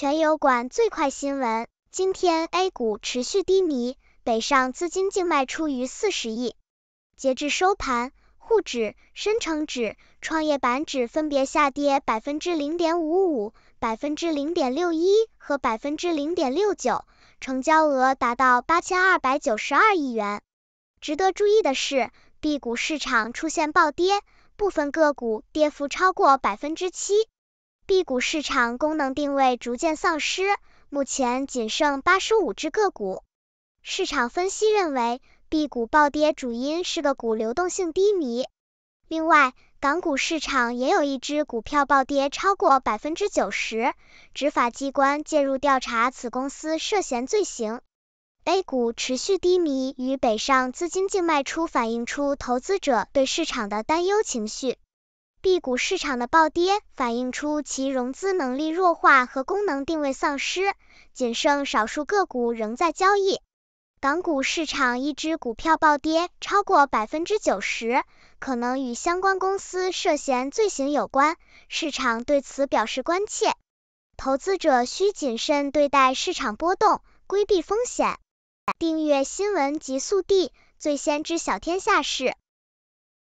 全油管最快新闻，今天 A 股持续低迷，北上资金净卖出逾四十亿。截至收盘，沪指、深成指、创业板指分别下跌百分之零点五五、百分之零点六一和百分之零点六九，成交额达到八千二百九十二亿元。值得注意的是，B 股市场出现暴跌，部分个股跌幅超过百分之七。B 股市场功能定位逐渐丧失，目前仅剩八十五只个股。市场分析认为，B 股暴跌主因是个股流动性低迷。另外，港股市场也有一只股票暴跌超过百分之九十，执法机关介入调查，此公司涉嫌罪行。A 股持续低迷与北上资金净卖出反映出投资者对市场的担忧情绪。B 股市场的暴跌反映出其融资能力弱化和功能定位丧失，仅剩少数个股仍在交易。港股市场一只股票暴跌超过百分之九十，可能与相关公司涉嫌罪行有关，市场对此表示关切。投资者需谨慎对待市场波动，规避风险。订阅新闻极速递，最先知晓天下事。